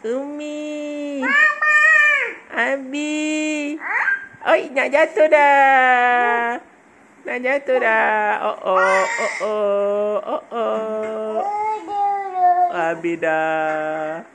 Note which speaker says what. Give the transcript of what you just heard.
Speaker 1: Umi. Mama. Abi. Ha? Oi, nak jatuh dah. Nak jatuh dah. Oh oh, oh oh, oh oh. Abi dah.